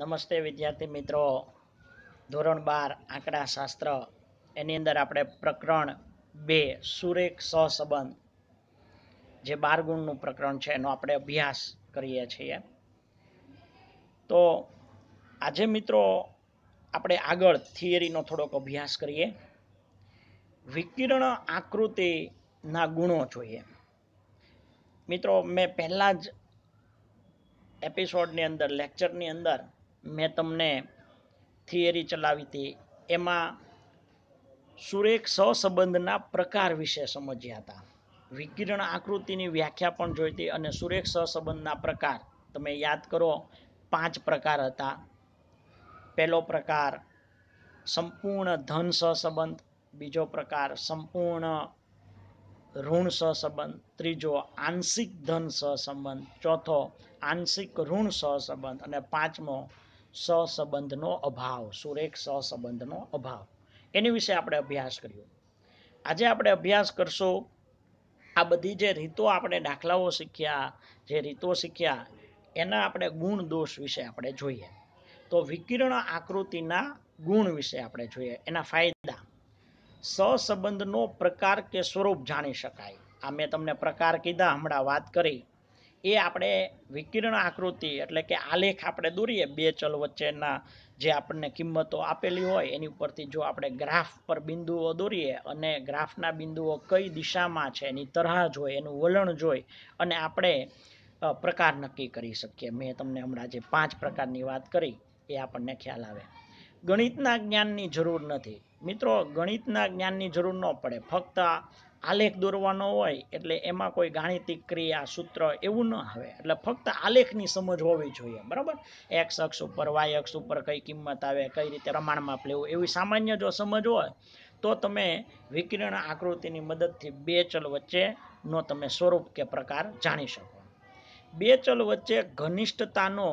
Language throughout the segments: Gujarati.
નમસ્તે વિદ્યાર્થી મિત્રો ધોરણ બાર આંકડા શાસ્ત્ર એની અંદર આપણે પ્રકરણ બે સુરેખ સહસંબંધ જે બાર ગુણનું પ્રકરણ છે એનો આપણે અભ્યાસ કરીએ છીએ તો આજે મિત્રો આપણે આગળ થિયરીનો થોડોક અભ્યાસ કરીએ વિકિરણ આકૃતિના ગુણો જોઈએ મિત્રો મેં પહેલાં જ એપિસોડની અંદર લેક્ચરની અંદર મેં તમને થિયરી ચલાવી હતી એમાં સુરેખ સહસંબંધના પ્રકાર વિશે સમજ્યા હતા વિકિરણ આકૃતિની વ્યાખ્યા પણ જોઈતી અને સુરેખ સહસંબંધના પ્રકાર તમે યાદ કરો પાંચ પ્રકાર હતા પહેલો પ્રકાર સંપૂર્ણ ધન સહસંબંધ બીજો પ્રકાર સંપૂર્ણ ઋણ સહસંબંધ ત્રીજો આંશિક ધન સહસંબંધ ચોથો આંશિક ઋણ સહસંબંધ અને પાંચમો સહસંબંધનો અભાવ સુરેખ સહસંબંધનો અભાવ એની વિશે આપણે અભ્યાસ કર્યો આજે આપણે અભ્યાસ કરશો આ બધી જે રીતો આપણે દાખલાઓ શીખ્યા જે રીતો શીખ્યા એના આપણે ગુણ દોષ વિશે આપણે જોઈએ તો વિકિરણ આકૃતિના ગુણ વિશે આપણે જોઈએ એના ફાયદા સહસંબંધનો પ્રકાર કે સ્વરૂપ જાણી શકાય આ મેં તમને પ્રકાર કીધા હમણાં વાત કરી એ આપણે વિકિરણ આકૃતિ એટલે કે આલેખ આપણે દોરીએ બે ચલ વચ્ચેના જે આપણને કિંમતો આપેલી હોય એની ઉપરથી જો આપણે ગ્રાફ પર બિંદુઓ દોરીએ અને ગ્રાફના બિંદુઓ કઈ દિશામાં છે એની તરહ જોઈએ એનું વલણ જોઈ અને આપણે પ્રકાર નક્કી કરી શકીએ મેં તમને હમણાં જે પાંચ પ્રકારની વાત કરી એ આપણને ખ્યાલ આવે ગણિતના જ્ઞાનની જરૂર નથી મિત્રો ગણિતના જ્ઞાનની જરૂર ન પડે ફક્ત આલેખ દોરવાનો હોય એટલે એમાં કોઈ ગાણિતિક ક્રિયા સૂત્ર એવું ન આવે એટલે ફક્ત આલેખની સમજ હોવી જોઈએ બરાબર એક્સ અક્ષ ઉપર વાય અક્ષ ઉપર કઈ કિંમત આવે કઈ રીતે પ્રમાણમાં લેવું એવી સામાન્ય જો સમજ હોય તો તમે વિકિરણ આકૃતિની મદદથી બે ચલ વચ્ચેનો તમે સ્વરૂપ કે પ્રકાર જાણી શકો બે ચલ વચ્ચે ઘનિષ્ઠતાનો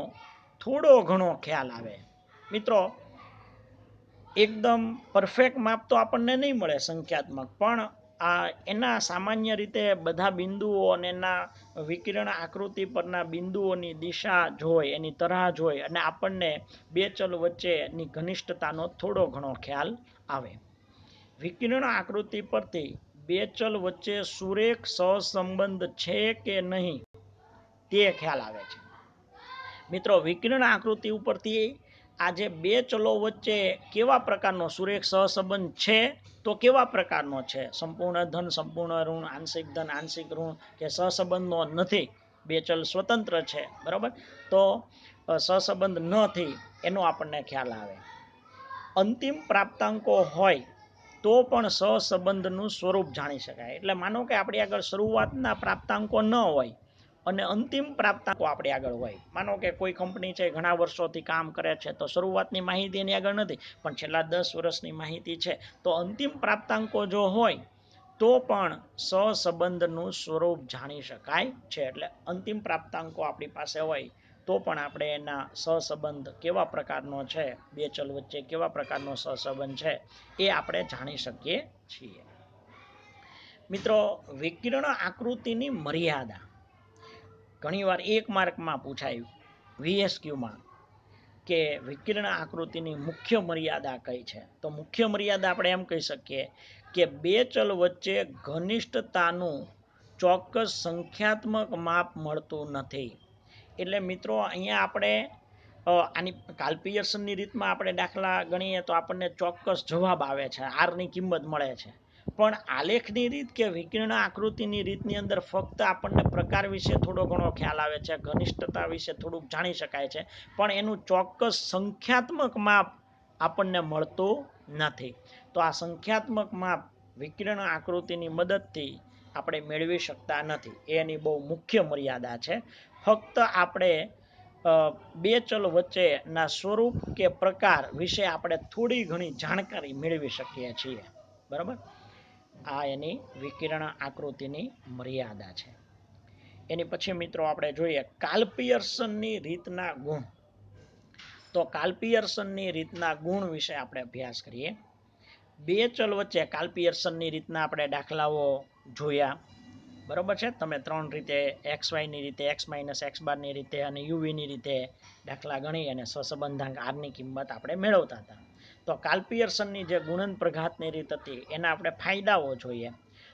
થોડો ઘણો ખ્યાલ આવે મિત્રો એકદમ પરફેક્ટ માપ તો આપણને નહીં મળે સંખ્યાત્મક પણ આ એના સામાન્ય રીતે બધા બિંદુઓ અને એના વિકિરણ આકૃતિ પરના બિંદુઓની દિશા જોઈ એની તરાહ જોઈ અને આપણને બે ચલ વચ્ચેની ઘનિષ્ઠતાનો થોડો ઘણો ખ્યાલ આવે વિકિરણ આકૃતિ પરથી બે ચલ વચ્ચે સુરેખ સહસંબંધ છે કે નહીં તે ખ્યાલ આવે છે મિત્રો વિકિરણ આકૃતિ ઉપરથી આજે બે ચલો વચ્ચે કેવા પ્રકારનો સુરેખ સહસંબંધ છે તો કેવા પ્રકારનો છે સંપૂર્ણ ધન સંપૂર્ણ ઋણ આંશિક ધન આંશિક ઋણ કે સહસંબંધનો નથી બે ચલ સ્વતંત્ર છે બરાબર તો સહસંબંધ નથી એનો આપણને ખ્યાલ આવે અંતિમ પ્રાપ્તાંકો હોય તો પણ સહસંબંધનું સ્વરૂપ જાણી શકાય એટલે માનો કે આપણી આગળ શરૂઆતના પ્રાપ્તાંકો ન હોય અને અંતિમ પ્રાપ્તાંકો આપણે આગળ હોય માનો કે કોઈ કંપની છે ઘણા વર્ષોથી કામ કરે છે તો શરૂઆતની માહિતી એની આગળ નથી પણ છેલ્લા દસ વર્ષની માહિતી છે તો અંતિમ પ્રાપ્તાંકો જો હોય તો પણ સહસંબંધનું સ્વરૂપ જાણી શકાય છે એટલે અંતિમ પ્રાપ્તાંકો આપણી પાસે હોય તો પણ આપણે એના સહસંબંધ કેવા પ્રકારનો છે બે ચલ વચ્ચે કેવા પ્રકારનો સહસંબંધ છે એ આપણે જાણી શકીએ છીએ મિત્રો વિકિરણ આકૃતિની મર્યાદા ઘણીવાર એક માર્કમાં પૂછાયું વીએસક્યુમાં કે વિકિરણ આકૃતિની મુખ્ય મર્યાદા કઈ છે તો મુખ્ય મર્યાદા આપણે એમ કહી શકીએ કે બે ચલ વચ્ચે ઘનિષ્ઠતાનું ચોક્કસ સંખ્યાત્મક માપ મળતું નથી એટલે મિત્રો અહીંયા આપણે આની કાલ્પિયર્સનની રીતમાં આપણે દાખલા ગણીએ તો આપણને ચોક્કસ જવાબ આવે છે આરની કિંમત મળે છે પણ આલેખની રીત કે વિકર્ણ આકૃતિની રીતની અંદર ફક્ત આપણને પ્રકાર વિશે થોડો ઘણો ખ્યાલ આવે છે ઘનિષ્ઠતા વિશે થોડુંક જાણી શકાય છે પણ એનું ચોક્કસ સંખ્યાત્મક માપ આપણને મળતું નથી તો આ સંખ્યાત્મક માપ વિકર્ણ આકૃતિની મદદથી આપણે મેળવી શકતા નથી એની બહુ મુખ્ય મર્યાદા છે ફક્ત આપણે બે ચલ વચ્ચેના સ્વરૂપ કે પ્રકાર વિશે આપણે થોડી ઘણી જાણકારી મેળવી શકીએ છીએ બરાબર આ એની વિકિરણ આકૃતિની મર્યાદા છે એની પછી મિત્રો આપણે જોઈએ કાલ્પિયર્સનની રીતના ગુણ તો કાલ્પિયર્સનની રીતના ગુણ વિશે આપણે અભ્યાસ કરીએ બે ચલ વચ્ચે કાલ્પિયર્સનની રીતના આપણે દાખલાઓ જોયા બરાબર છે તમે ત્રણ રીતે એક્સ વાયની રીતે એક્સ માઇનસ એક્સ બારની રીતે અને યુવીની રીતે દાખલા ગણી અને સહસંબંધાંક આરની કિંમત આપણે મેળવતા હતા તો કાલ્પિયર્સનની જે ગુણન પ્રઘાતની રીત હતી એના આપણે ફાયદાઓ જોઈએ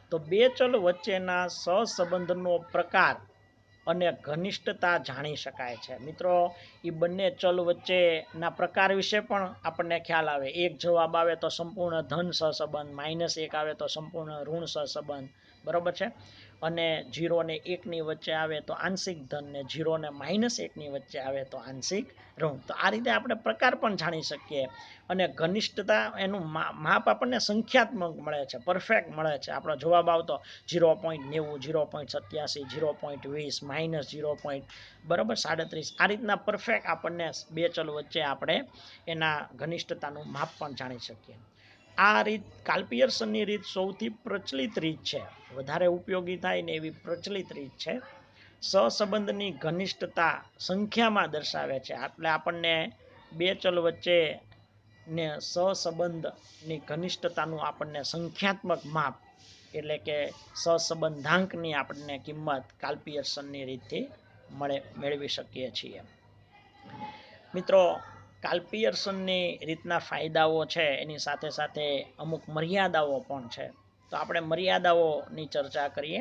તો બે ચલ વચ્ચેના સહસંબંધનો પ્રકાર અને ઘનિષ્ઠતા જાણી શકાય છે મિત્રો એ બંને ચલ વચ્ચેના પ્રકાર વિશે પણ આપણને ખ્યાલ આવે એક જવાબ આવે તો સંપૂર્ણ ધન સહસંબંધ માઇનસ એક આવે તો સંપૂર્ણ ઋણ સહસંબંધ બરાબર છે અને જીરો ને એકની વચ્ચે આવે તો આંશિક ધન ને જીરો ને માઇનસ એકની વચ્ચે આવે તો આંશિક ઋણ તો આ રીતે આપણે પ્રકાર પણ જાણી શકીએ અને ઘનિષ્ઠતા એનું માપ આપણને સંખ્યાત્મક મળે છે પરફેક્ટ મળે છે આપણો જવાબ આવતો જીરો પોઈન્ટ નેવું જીરો પોઈન્ટ સત્યાસી જીરો પોઈન્ટ વીસ માઇનસ જીરો પોઈન્ટ બરાબર સાડત્રીસ આ રીતના પરફેક્ટ આપણને બે ચલ વચ્ચે આપણે એના ઘનિષ્ઠતાનું માપ પણ જાણી શકીએ આ રીત કાલ્પિયર્સનની રીત સૌથી પ્રચલિત રીત છે વધારે ઉપયોગી થાય ને એવી પ્રચલિત રીત છે સહસંબંધની ઘનિષ્ઠતા સંખ્યામાં દર્શાવે છે એટલે આપણને બે ચલ વચ્ચે ને સહસંબંધની ઘનિષ્ઠતાનું આપણને સંખ્યાત્મક માપ એટલે કે સહસંબંધાંકની આપણને કિંમત કાલ્પિયર્સનની રીતથી મળે મેળવી શકીએ છીએ મિત્રો કાલ્પિયર્સનની રીતના ફાયદાઓ છે એની સાથે સાથે અમુક મર્યાદાઓ પણ છે તો આપણે મર્યાદાઓની ચર્ચા કરીએ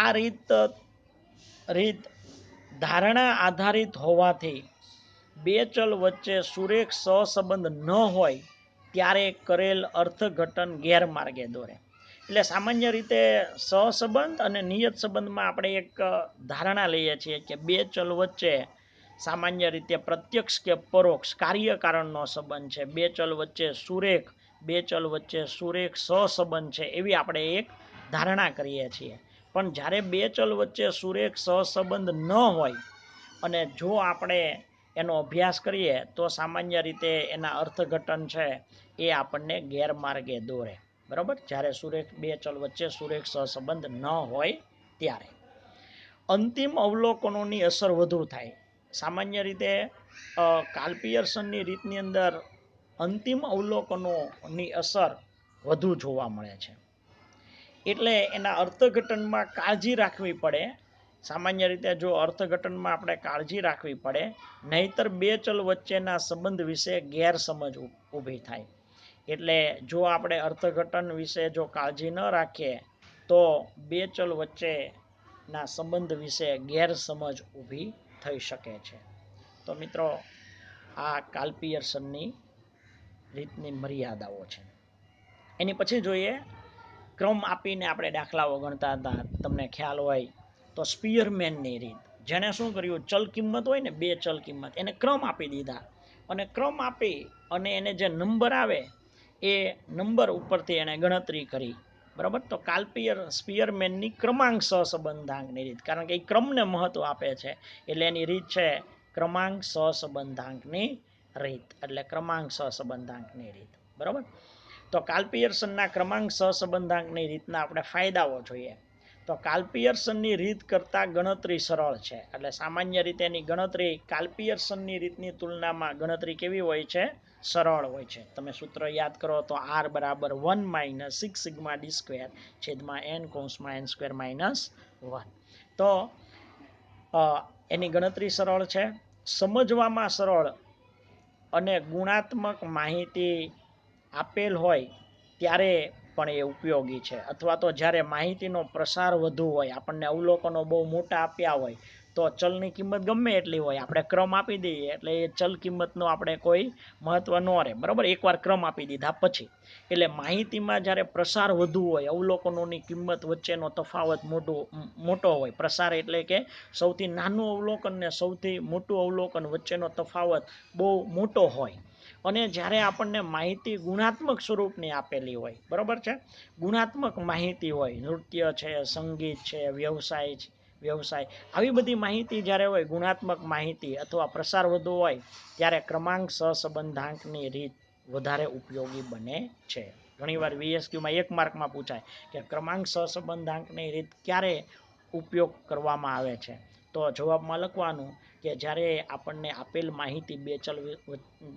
આ રીત રીત ધારણા આધારિત હોવાથી બે ચલ વચ્ચે સુરેખ સહસંબંધ ન હોય ત્યારે કરેલ અર્થઘટન ગેરમાર્ગે દોરે એટલે સામાન્ય રીતે સહસંબંધ અને નિયત સંબંધમાં આપણે એક ધારણા લઈએ છીએ કે બે ચલ વચ્ચે સામાન્ય રીતે પ્રત્યક્ષ કે પરોક્ષ કાર્યકારણનો સંબંધ છે બે ચલ વચ્ચે સુરેખ બે ચલ વચ્ચે સુરેખ સહસંબંધ છે એવી આપણે એક ધારણા કરીએ છીએ પણ જ્યારે બે ચલ વચ્ચે સુરેખ સહસંબંધ ન હોય અને જો આપણે એનો અભ્યાસ કરીએ તો સામાન્ય રીતે એના અર્થઘટન છે એ આપણને ગેરમાર્ગે દોરે બરાબર જ્યારે સુરેખ બે ચલ વચ્ચે સુરેખ સહસંબંધ ન હોય ત્યારે અંતિમ અવલોકનોની અસર વધુ થાય સામાન્ય રીતે કાલ્પિયર્સનની રીતની અંદર અંતિમ અવલોકનોની અસર વધુ જોવા મળે છે એટલે એના અર્થઘટનમાં કાળજી રાખવી પડે સામાન્ય રીતે જો અર્થઘટનમાં આપણે કાળજી રાખવી પડે નહીતર બે ચલ વચ્ચેના સંબંધ વિશે ગેરસમજ ઊભી થાય એટલે જો આપણે અર્થઘટન વિશે જો કાળજી ન રાખીએ તો બે ચલ વચ્ચેના સંબંધ વિશે ગેરસમજ ઊભી થઈ શકે છે તો મિત્રો આ કાલ્પિયર્સનની રીતની મર્યાદાઓ છે એની પછી જોઈએ ક્રમ આપીને આપણે દાખલાઓ ગણતા હતા તમને ખ્યાલ હોય તો સ્પિયરમેનની રીત જેણે શું કર્યું ચલ કિંમત હોય ને બે ચલ કિંમત એને ક્રમ આપી દીધા અને ક્રમ આપી અને એને જે નંબર આવે એ નંબર ઉપરથી એણે ગણતરી કરી બરાબર તો કાલ્પિયર સ્પિયરમેનની ક્રમાંક સ સંબંધાંકની રીત કારણ કે એ ક્રમને મહત્ત્વ આપે છે એટલે એની રીત છે ક્રમાંક સ સંબંધાંકની રીત એટલે ક્રમાંક સ સંબંધાંકની રીત બરાબર તો કાલ્પિયર્સનના ક્રમાંક સંબંધાંકની રીતના આપણે ફાયદાઓ જોઈએ તો કાલ્પિયર્સનની રીત કરતાં ગણતરી સરળ છે એટલે સામાન્ય રીતે એની ગણતરી કાલ્પિયર્સનની રીતની તુલનામાં ગણતરી કેવી હોય છે સરળ હોય છે તમે સૂત્ર યાદ કરો તો આર બરાબર one minus six sigma D square છેદમાં એન કોન્સમાં એન સ્ક્વેર માઇનસ વન તો એની ગણતરી સરળ છે સમજવામાં સરળ અને ગુણાત્મક માહિતી આપેલ હોય ત્યારે પણ એ ઉપયોગી છે અથવા તો જ્યારે માહિતીનો પ્રસાર વધુ હોય આપણને અવલોકનો બહુ મોટા આપ્યા હોય તો ચલની કિંમત ગમે એટલી હોય આપણે ક્રમ આપી દઈએ એટલે એ ચલ કિંમતનો આપણે કોઈ મહત્ત્વ ન રહે બરાબર એકવાર ક્રમ આપી દીધા પછી એટલે માહિતીમાં જ્યારે પ્રસાર વધુ હોય અવલોકનોની કિંમત વચ્ચેનો તફાવત મોટો મોટો હોય પ્રસાર એટલે કે સૌથી નાનું અવલોકન ને સૌથી મોટું અવલોકન વચ્ચેનો તફાવત બહુ મોટો હોય અને જ્યારે આપણને માહિતી ગુણાત્મક સ્વરૂપની આપેલી હોય બરાબર છે ગુણાત્મક માહિતી હોય નૃત્ય છે સંગીત છે વ્યવસાય છે વ્યવસાય આવી બધી માહિતી જ્યારે હોય ગુણાત્મક માહિતી અથવા પ્રસાર વધુ હોય ત્યારે ક્રમાંક સહસંબંધાંકની રીત વધારે ઉપયોગી બને છે ઘણીવાર વીએસક્યુમાં એક માર્કમાં પૂછાય કે ક્રમાંક સહસંબંધાંકની રીત ક્યારે ઉપયોગ કરવામાં આવે છે તો જવાબમાં લખવાનું કે જ્યારે આપણને આપેલ માહિતી બે ચલ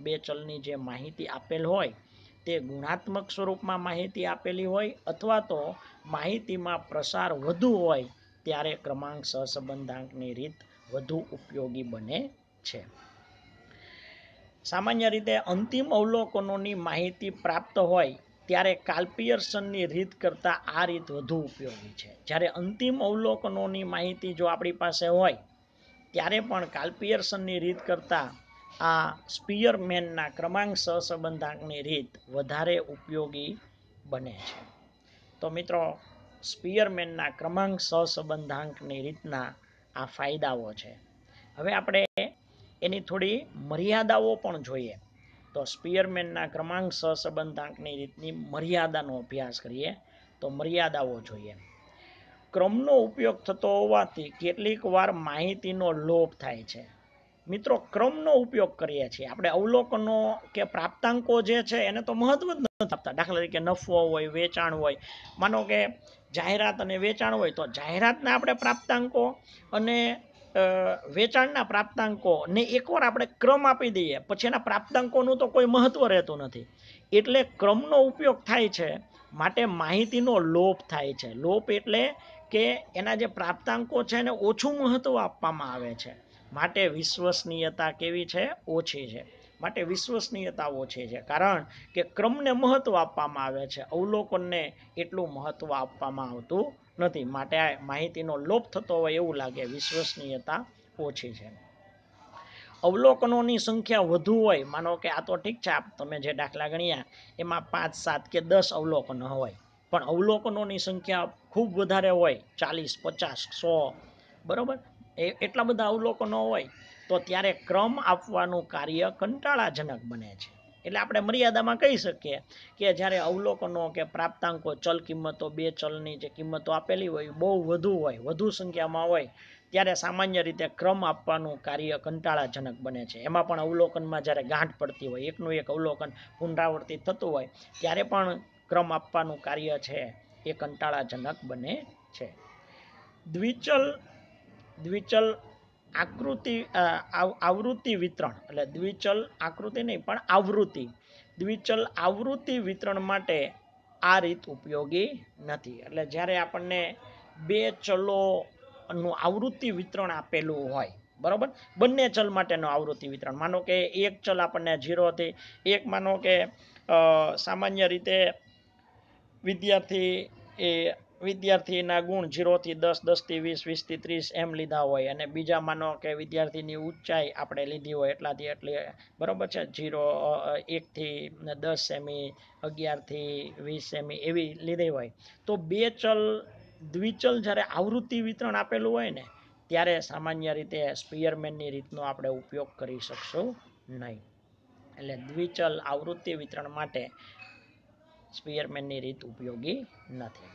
બે ચલની જે માહિતી આપેલ હોય તે ગુણાત્મક સ્વરૂપમાં માહિતી આપેલી હોય અથવા તો માહિતીમાં પ્રસાર વધુ હોય ત્યારે ક્રમાંક સહસંબંધાંકની રીત વધુ ઉપયોગી બને છે સામાન્ય રીતે અંતિમ અવલોકનોની માહિતી પ્રાપ્ત હોય ત્યારે કાલ્પિયર્સનની રીત કરતાં આ રીત વધુ ઉપયોગી છે જ્યારે અંતિમ અવલોકનોની માહિતી જો આપણી પાસે હોય ત્યારે પણ કાલ્પિયર્સનની રીત કરતાં આ સ્પિયરમેનના ક્રમાંક સહસંબંધાંકની રીત વધારે ઉપયોગી બને છે તો મિત્રો સ્પિયરમેનના ક્રમાંક સહસંબંધાંકની રીતના આ ફાયદાઓ છે હવે આપણે એની થોડી મર્યાદાઓ પણ જોઈએ તો સ્પિયરમેનના ક્રમાંક સહસંબંધાંકની રીતની મર્યાદાનો અભ્યાસ કરીએ તો મર્યાદાઓ જોઈએ ક્રમનો ઉપયોગ થતો હોવાથી કેટલીક વાર માહિતીનો લોપ થાય છે મિત્રો ક્રમનો ઉપયોગ કરીએ છીએ આપણે અવલોકનો કે પ્રાપ્તાંકો જે છે એને તો મહત્વ જ નથી આપતા દાખલા તરીકે નફો હોય વેચાણ હોય માનો કે જાહેરાત અને વેચાણ હોય તો જાહેરાતને આપણે પ્રાપ્તાંકો અને વેચાણના પ્રાપ્તાંકો ને એકવાર આપણે ક્રમ આપી દઈએ પછી એના પ્રાપ્તાંકોનું તો કોઈ મહત્ત્વ રહેતું નથી એટલે ક્રમનો ઉપયોગ થાય છે માટે માહિતીનો લોપ થાય છે લોપ એટલે કે એના જે પ્રાપ્તાંકો છે એને ઓછું મહત્ત્વ આપવામાં આવે છે માટે વિશ્વસનીયતા કેવી છે ઓછી છે માટે વિશ્વસનીયતા ઓછી છે કારણ કે ક્રમને મહત્ત્વ આપવામાં આવે છે અવલોકનને એટલું મહત્ત્વ આપવામાં આવતું નથી માટે આ માહિતીનો લોપ થતો હોય એવું લાગે વિશ્વસનીયતા ઓછી છે અવલોકનોની સંખ્યા વધુ હોય માનો કે આ તો ઠીક છે તમે જે દાખલા ગણ્યા એમાં પાંચ સાત કે દસ અવલોકનો હોય પણ અવલોકનોની સંખ્યા ખૂબ વધારે હોય ચાલીસ પચાસ સો બરાબર એ એટલા બધા અવલોકનો હોય તો ત્યારે ક્રમ આપવાનું કાર્ય કંટાળાજનક બને છે એટલે આપણે મર્યાદામાં કહી શકીએ કે જ્યારે અવલોકનો કે પ્રાપ્તાંકો ચલ કિંમતો બે ચલની જે કિંમતો આપેલી હોય બહુ વધુ હોય વધુ સંખ્યામાં હોય ત્યારે સામાન્ય રીતે ક્રમ આપવાનું કાર્ય કંટાળાજનક બને છે એમાં પણ અવલોકનમાં જ્યારે ગાંઠ પડતી હોય એકનું એક અવલોકન પુનરાવર્તિત થતું હોય ત્યારે પણ ક્રમ આપવાનું કાર્ય છે એ કંટાળાજનક બને છે દ્વિચલ દ્વિચલ આકૃતિ આવૃત્તિ વિતરણ એટલે દ્વિચલ આકૃતિ નહીં પણ આવૃત્તિ દ્વિચલ આવૃત્તિ વિતરણ માટે આ રીત ઉપયોગી નથી એટલે જ્યારે આપણને બે ચલોનું આવૃત્તિ વિતરણ આપેલું હોય બરાબર બંને ચલ માટેનું આવૃત્તિ વિતરણ માનો કે એક ચલ આપણને ઝીરોથી એક માનો કે સામાન્ય રીતે વિદ્યાર્થી એ વિદ્યાર્થીના ગુણ ઝીરોથી દસ દસથી વીસ વીસથી ત્રીસ એમ લીધા હોય અને બીજા માનો કે વિદ્યાર્થીની ઊંચાઈ આપણે લીધી હોય એટલાથી એટલી બરાબર છે ઝીરો એકથી દસ સેમી અગિયારથી વીસ સેમી એવી લીધી હોય તો બે ચલ દ્વિચલ જ્યારે આવૃત્તિ વિતરણ આપેલું હોય ને ત્યારે સામાન્ય રીતે સ્પિયરમેનની રીતનો આપણે ઉપયોગ કરી શકશું નહીં એટલે દ્વિચલ આવૃત્તિ વિતરણ માટે સ્પિયરમેનની રીત ઉપયોગી નથી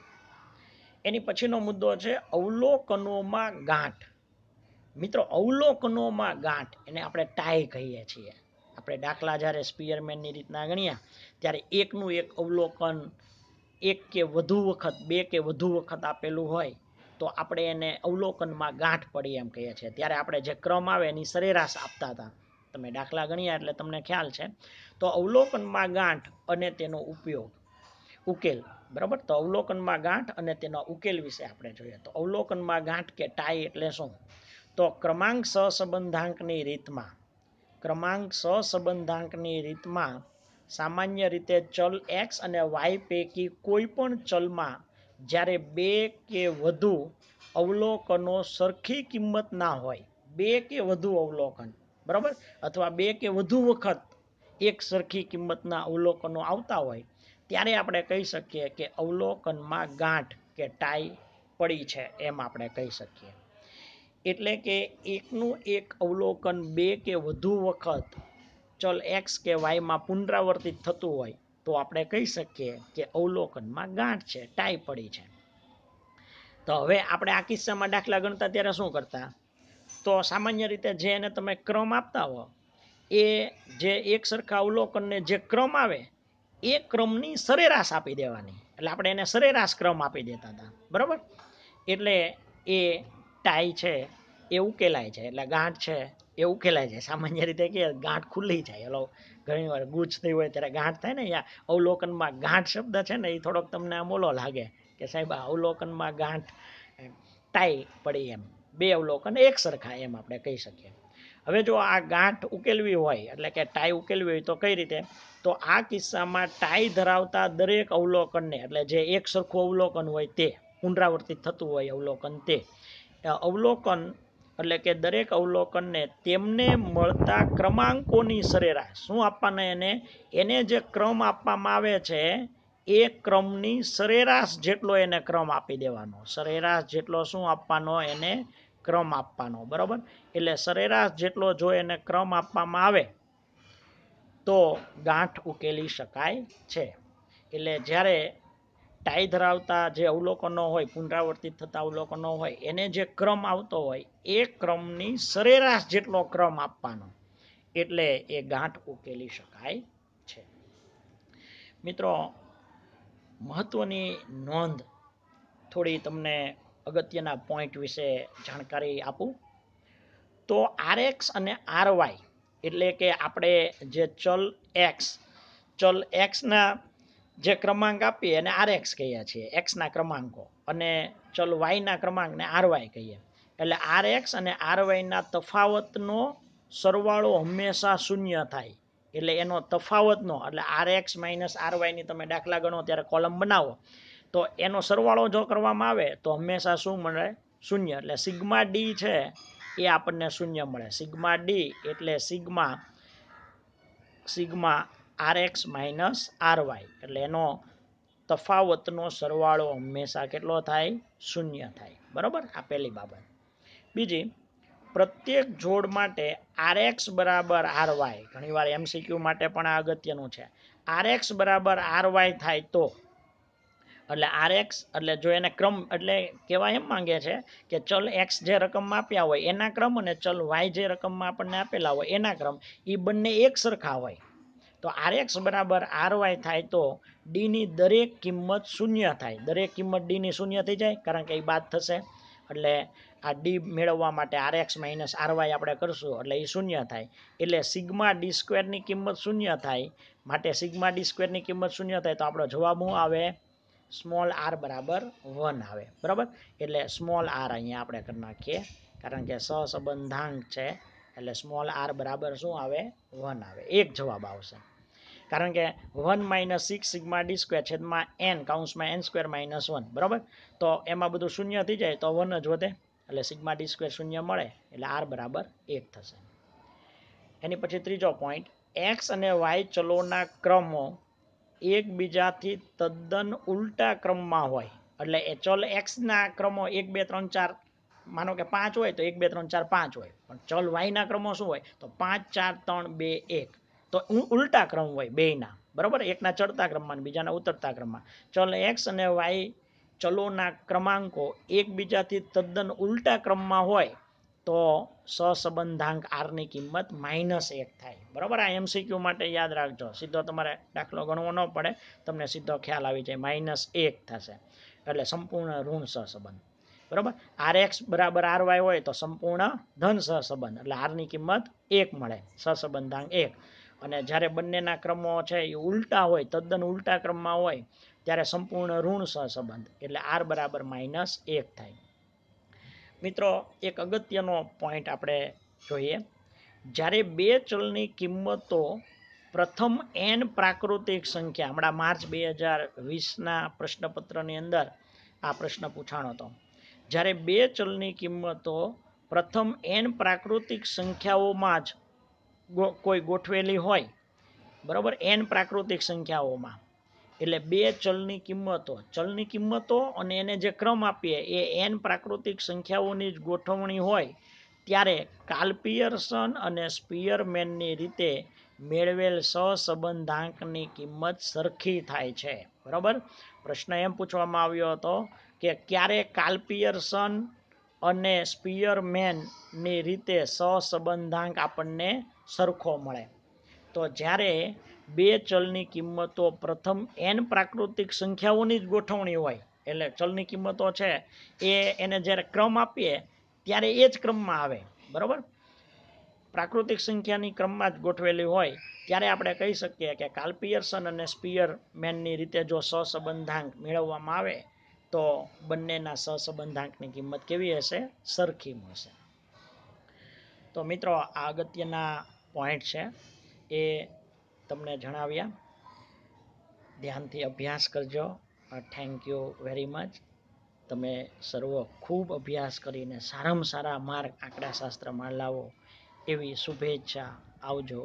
એની પછીનો મુદ્દો છે અવલોકનોમાં ગાંઠ મિત્રો અવલોકનોમાં ગાંઠ એને આપણે ટાઈ કહીએ છીએ આપણે દાખલા જ્યારે સ્પિયરમેનની રીતના ગણ્યા ત્યારે એકનું એક અવલોકન એક કે વધુ વખત બે કે વધુ વખત આપેલું હોય તો આપણે એને અવલોકનમાં ગાંઠ પડી એમ કહીએ છીએ ત્યારે આપણે જે ક્રમ આવે એની સરેરાશ આપતા હતા તમે દાખલા ગણ્યા એટલે તમને ખ્યાલ છે તો અવલોકનમાં ગાંઠ અને તેનો ઉપયોગ ઉકેલ બરાબર તો અવલોકનમાં ગાંઠ અને તેનો ઉકેલ વિશે આપણે જોઈએ તો અવલોકનમાં ગાંઠ કે ટાઈ એટલે શું તો ક્રમાંક સહસંબંધાંકની રીતમાં ક્રમાંક સહસંબંધાંકની રીતમાં સામાન્ય રીતે ચલ એક્સ અને વાય પૈકી કોઈ પણ ચલમાં જ્યારે બે કે વધુ અવલોકનો સરખી કિંમત ના હોય બે કે વધુ અવલોકન બરાબર અથવા બે કે વધુ વખત એક સરખી કિંમતના અવલોકનો આવતા હોય ત્યારે આપણે કહી શકીએ કે અવલોકનમાં ગાંઠ કે ટાઈ પડી છે એમ આપણે કહી શકીએ એટલે કે એકનું એક અવલોકન બે કે વધુ વખત ચલ એક્સ કે વાયમાં પુનરાવર્તિત થતું હોય તો આપણે કહી શકીએ કે અવલોકનમાં ગાંઠ છે ટાઈ પડી છે તો હવે આપણે આ કિસ્સામાં દાખલા ગણતા ત્યારે શું કરતા તો સામાન્ય રીતે જે એને તમે ક્રમ આપતા હો એ જે એક સરખા અવલોકનને જે ક્રમ આવે એ ક્રમની સરેરાશ આપી દેવાની એટલે આપણે એને સરેરાશ ક્રમ આપી દેતા હતા બરાબર એટલે એ ટાઈ છે એ ઉકેલાય છે એટલે ગાંઠ છે એ ઉકેલાય છે સામાન્ય રીતે કે ગાંઠ ખુલ્લી જાય એટલે ઘણી વાર ગૂંચ થઈ હોય ત્યારે ગાંઠ થાય ને યા અવલોકનમાં ગાંઠ શબ્દ છે ને એ થોડોક તમને મોલો લાગે કે સાહેબ આ અવલોકનમાં ગાંઠ ટાઈ પડી એમ બે અવલોકન એક સરખા એમ આપણે કહી શકીએ હવે જો આ ગાંઠ ઉકેલવી હોય એટલે કે ટાઈ ઉકેલવી હોય તો કઈ રીતે તો આ કિસ્સામાં ટાઈ ધરાવતા દરેક અવલોકનને એટલે જે એક સરખું અવલોકન હોય તે પુનરાવર્તિત થતું હોય અવલોકન તે અવલોકન એટલે કે દરેક અવલોકનને તેમને મળતા ક્રમાંકોની સરેરાશ શું આપવાના એને એને જે ક્રમ આપવામાં આવે છે એ ક્રમની સરેરાશ જેટલો એને ક્રમ આપી દેવાનો સરેરાશ જેટલો શું આપવાનો એને ક્રમ આપવાનો બરાબર એટલે સરેરાશ જેટલો જો એને ક્રમ આપવામાં આવે તો ગાંઠ ઉકેલી શકાય છે એટલે જ્યારે ટાઈ ધરાવતા જે અવલોકનો હોય પુનરાવર્તિત થતા અવલોકનો હોય એને જે ક્રમ આવતો હોય એ ક્રમની સરેરાશ જેટલો ક્રમ આપવાનો એટલે એ ગાંઠ ઉકેલી શકાય છે મિત્રો મહત્ત્વની નોંધ થોડી તમને અગત્યના પોઈન્ટ વિશે જાણકારી આપું તો આરએક્સ અને આરવાય એટલે કે આપણે જે ચલ એક્સ ચલ એક્સના જે ક્રમાંક આપીએ એને આર એક્સ કહીએ છીએ એક્સના ક્રમાંકો અને ચલ વાયના ક્રમાંકને આર વાય કહીએ એટલે આર એક્સ અને આર વાયના તફાવતનો સરવાળો હંમેશા શૂન્ય થાય એટલે એનો તફાવતનો એટલે આર એક્સ માઇનસ આર વાયની તમે દાખલા ગણો ત્યારે કોલમ બનાવો તો એનો સરવાળો જો કરવામાં આવે તો હંમેશા શું મળે શૂન્ય એટલે સિગ્મા ડી છે એ આપણને શૂન્ય મળે સિગ્મા ડી એટલે sigma sigma R X minus R Y એટલે એનો તફાવતનો સરવાળો હંમેશા કેટલો થાય શૂન્ય થાય બરાબર આ પહેલી બાબત બીજી પ્રત્યેક જોડ માટે આર એક્સ બરાબર આર વાય ઘણીવાર એમસીક્યુ માટે પણ આ અગત્યનું છે આર એક્સ બરાબર આર વાય થાય તો એટલે આર એક્સ એટલે જો એને ક્રમ એટલે કહેવા એમ માંગે છે કે ચલ એક્સ જે રકમમાં આપ્યા હોય એના ક્રમ અને ચલ વાય જે રકમમાં આપણને આપેલા હોય એના ક્રમ એ બંને એક સરખા હોય તો આર એક્સ બરાબર આરવાય થાય તો ડીની દરેક કિંમત શૂન્ય થાય દરેક કિંમત ડીની શૂન્ય થઈ જાય કારણ કે એ બાદ થશે એટલે આ ડી મેળવવા માટે આર એક્સ માઇનસ આરવાય આપણે કરશું એટલે એ શૂન્ય થાય એટલે સિગ્મા ડી સ્ક્વેરની કિંમત શૂન્ય થાય માટે સિગ્મા ડી સ્ક્વેરની કિંમત શૂન્ય થાય તો આપણો જવાબ શું આવે સ્મોલ આર બરાબર વન આવે બરાબર એટલે સ્મોલ આર અહીંયા આપણે કરી નાખીએ કારણ કે સહસંબંધાંક છે એટલે સ્મોલ આર બરાબર શું આવે વન આવે એક જવાબ આવશે કારણ કે one minus six sigma D square છેદમાં એન કાઉન્સમાં એન સ્ક્વેર માઇનસ વન બરાબર તો એમાં બધું શૂન્ય થઈ જાય તો વન જ વધે એટલે સિગ્મા ડી સ્ક્વેર શૂન્ય મળે એટલે આર બરાબર એક થશે એની પછી ત્રીજો પોઈન્ટ એક્સ અને વાય ચલોના ક્રમો એકબીજાથી તદ્દન ઉલટા ક્રમમાં હોય એટલે એ ચલ એક્સના ક્રમો એક બે ત્રણ ચાર માનો કે પાંચ હોય તો એક બે ત્રણ ચાર પાંચ હોય પણ ચલ વાયના ક્રમો શું હોય તો પાંચ ચાર ત્રણ બે એક તો ઉલટા ક્રમ હોય બેયના બરાબર એકના ચડતા ક્રમમાં બીજાના ઉતરતા ક્રમમાં ચલ એક્સ અને વાય ચલોના ક્રમાંકો એકબીજાથી તદ્દન ઉલટા ક્રમમાં હોય તો સહસંબંધાંક આરની કિંમત માઇનસ એક થાય બરાબર આ એમસીક્યુ માટે યાદ રાખજો સીધો તમારે દાખલો ગણવો ન પડે તમને સીધો ખ્યાલ આવી જાય માઇનસ એક થશે એટલે સંપૂર્ણ ઋણ સહસંબંધ બરાબર આર એક્સ બરાબર આર વાય હોય તો સંપૂર્ણ ધન સહસંબંધ એટલે આરની કિંમત એક મળે સહસંબંધાંક એક અને જ્યારે બંનેના ક્રમો છે એ ઉલટા હોય તદ્દન ઉલટા ક્રમમાં હોય ત્યારે સંપૂર્ણ ઋણ સહસંબંધ એટલે આર બરાબર માઇનસ એક થાય મિત્રો એક અગત્યનો પોઈન્ટ આપણે જોઈએ જ્યારે બે ચલની કિંમતો પ્રથમ એન પ્રાકૃતિક સંખ્યા હમણાં માર્ચ બે હજાર વીસના પ્રશ્નપત્રની અંદર આ પ્રશ્ન પૂછાણો હતો જ્યારે બે ચલની કિંમતો પ્રથમ એન પ્રાકૃતિક સંખ્યાઓમાં જ કોઈ ગોઠવેલી હોય બરાબર એન પ્રાકૃતિક સંખ્યાઓમાં એટલે બે ચલની કિંમતો ચલની કિંમતો અને એને જે ક્રમ આપીએ એ એન પ્રાકૃતિક સંખ્યાઓની જ ગોઠવણી હોય ત્યારે કાલ્પિયર્સન અને સ્પિયરમેનની રીતે મેળવેલ સહસંબંધાંકની કિંમત સરખી થાય છે બરાબર પ્રશ્ન એમ પૂછવામાં આવ્યો હતો કે ક્યારે કાલ્પિયર્સન અને સ્પિયરમેનની રીતે સહસંબંધાંક આપણને સરખો મળે તો જ્યારે બે ચલની કિંમતો પ્રથમ એન પ્રાકૃતિક સંખ્યાઓની જ ગોઠવણી હોય એટલે ચલની કિંમતો છે એ એને જ્યારે ક્રમ આપીએ ત્યારે એ જ ક્રમમાં આવે બરાબર પ્રાકૃતિક સંખ્યાની ક્રમમાં જ ગોઠવેલી હોય ત્યારે આપણે કહી શકીએ કે કાલ્પિયર્સન અને સ્પિયરમેનની રીતે જો સહસંબંધાંક મેળવવામાં આવે તો બંનેના સહસંબંધાંકની કિંમત કેવી હશે સરખી મળશે તો મિત્રો આ અગત્યના પોઈન્ટ છે એ તમને જણાવ્યા ધ્યાનથી અભ્યાસ કરજો થેન્ક યુ વેરી મચ તમે સર્વ ખૂબ અભ્યાસ કરીને સારામાં સારા માર્ક આંકડાશાસ્ત્રમાં લાવો એવી શુભેચ્છા આવજો